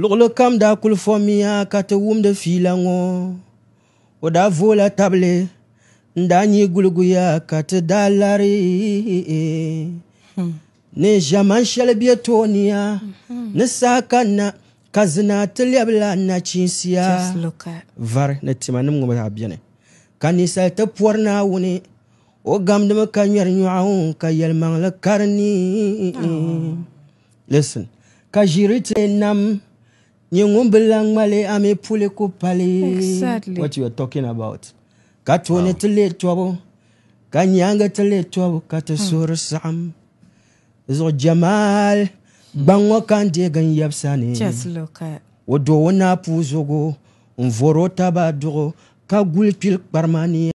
Luɣuli kam da kuli fomya ka ti wumdi fiila ŋɔ. O daa voola tabili n-daa nyii guliguya ka ti daa lari. Ni ʒɛman shɛli be tooni ya, ni saa ka na, ka zinaa ti lɛbila nachiinsi ya. Vari ni timanima ŋɔ zaa beni. Ka ninsala o gamdimi ka ŋmɛri ka yɛlimaŋli kari ni. Ah. Listen ka ʒi nam nyɛ ŋun bi la ŋmali a mi what you are talking about ka tooni ti le tɔbu ka nyaanga ti le tɔbu ka ti suhuri saɣam zuɣu jamaal gbaŋ ŋɔ kan deegi n yɛbisa ni o do o naa